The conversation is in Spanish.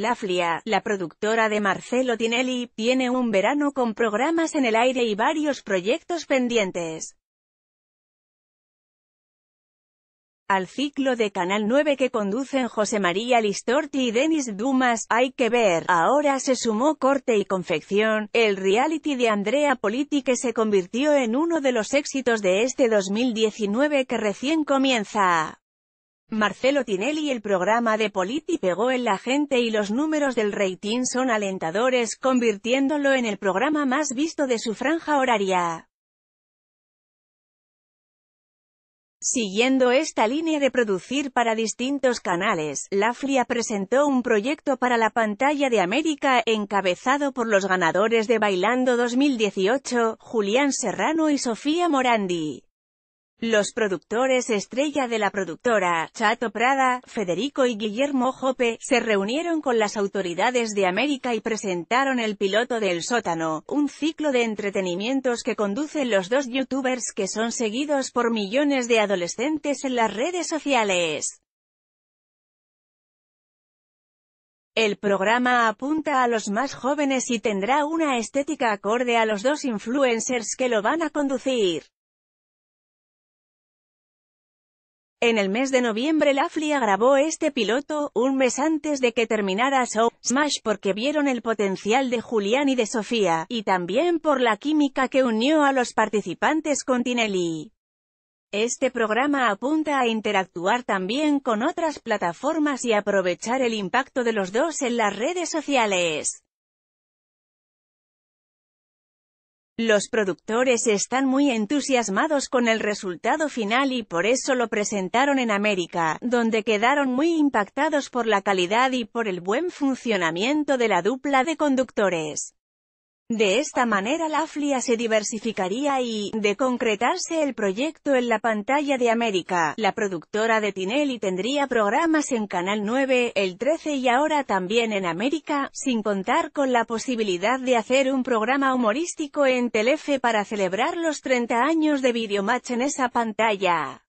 Laflia, la productora de Marcelo Tinelli, tiene un verano con programas en el aire y varios proyectos pendientes. Al ciclo de Canal 9 que conducen José María Listorti y Denis Dumas, hay que ver, ahora se sumó Corte y Confección, el reality de Andrea Politi que se convirtió en uno de los éxitos de este 2019 que recién comienza. Marcelo Tinelli El programa de Politi pegó en la gente y los números del rating son alentadores, convirtiéndolo en el programa más visto de su franja horaria. Siguiendo esta línea de producir para distintos canales, Lafria presentó un proyecto para la pantalla de América, encabezado por los ganadores de Bailando 2018, Julián Serrano y Sofía Morandi. Los productores estrella de la productora, Chato Prada, Federico y Guillermo Jope, se reunieron con las autoridades de América y presentaron el piloto del sótano, un ciclo de entretenimientos que conducen los dos youtubers que son seguidos por millones de adolescentes en las redes sociales. El programa apunta a los más jóvenes y tendrá una estética acorde a los dos influencers que lo van a conducir. En el mes de noviembre La Flia grabó este piloto, un mes antes de que terminara Show Smash porque vieron el potencial de Julián y de Sofía, y también por la química que unió a los participantes con Tinelli. Este programa apunta a interactuar también con otras plataformas y aprovechar el impacto de los dos en las redes sociales. Los productores están muy entusiasmados con el resultado final y por eso lo presentaron en América, donde quedaron muy impactados por la calidad y por el buen funcionamiento de la dupla de conductores. De esta manera la FLIA se diversificaría y, de concretarse el proyecto en la pantalla de América, la productora de Tinelli tendría programas en Canal 9, el 13 y ahora también en América, sin contar con la posibilidad de hacer un programa humorístico en Telefe para celebrar los 30 años de Videomatch en esa pantalla.